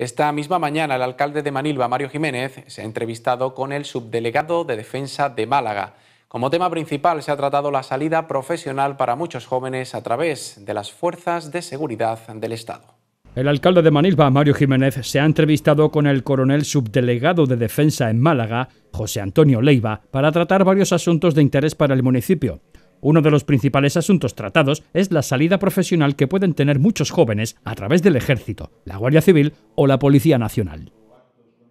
Esta misma mañana el alcalde de Manilva, Mario Jiménez, se ha entrevistado con el subdelegado de Defensa de Málaga. Como tema principal se ha tratado la salida profesional para muchos jóvenes a través de las fuerzas de seguridad del Estado. El alcalde de Manilva, Mario Jiménez, se ha entrevistado con el coronel subdelegado de Defensa en Málaga, José Antonio Leiva, para tratar varios asuntos de interés para el municipio. Uno de los principales asuntos tratados es la salida profesional que pueden tener muchos jóvenes a través del Ejército, la Guardia Civil o la Policía Nacional.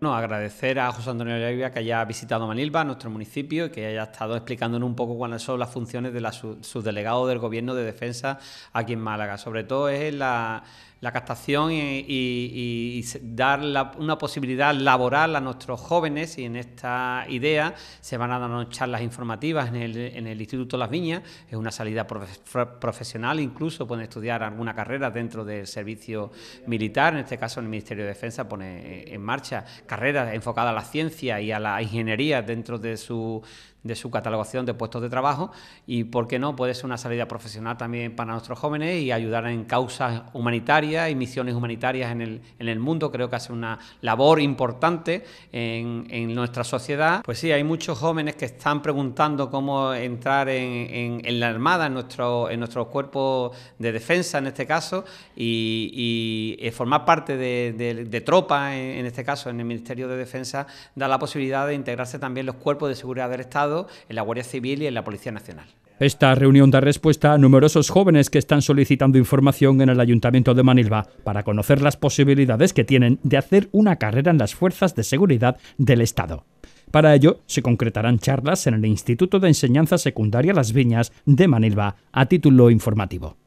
No, agradecer a José Antonio Leiva que haya visitado Manilva, nuestro municipio, y que haya estado explicándonos un poco cuáles son las funciones de la, sus del Gobierno de Defensa aquí en Málaga. Sobre todo es la, la captación y, dar una posibilidad laboral a nuestros jóvenes y en esta idea se van a dar charlas informativas en el, Instituto Las Viñas, es una salida profesional, incluso pueden estudiar alguna carrera dentro del servicio militar, en este caso el Ministerio de Defensa pone eh, en marcha carreras enfocadas a la ciencia y a la ingeniería dentro de su de su catalogación de puestos de trabajo y, ¿por qué no?, puede ser una salida profesional también para nuestros jóvenes y ayudar en causas humanitarias y misiones humanitarias en el, en el mundo. Creo que hace una labor importante en, nuestra sociedad. Pues sí, hay muchos jóvenes que están preguntando cómo entrar en, la Armada, en nuestro, en nuestros cuerpo de defensa en este caso, y, eh, formar parte de, de, tropas, en, en este caso en el Ministerio de Defensa, da la posibilidad de integrarse también los cuerpos de seguridad del Estado en la Guardia Civil y en la Policía Nacional. Esta reunión da respuesta a numerosos jóvenes que están solicitando información en el Ayuntamiento de Manilva para conocer las posibilidades que tienen de hacer una carrera en las fuerzas de seguridad del Estado. Para ello, se concretarán charlas en el Instituto de Enseñanza Secundaria Las Viñas de Manilva a título informativo.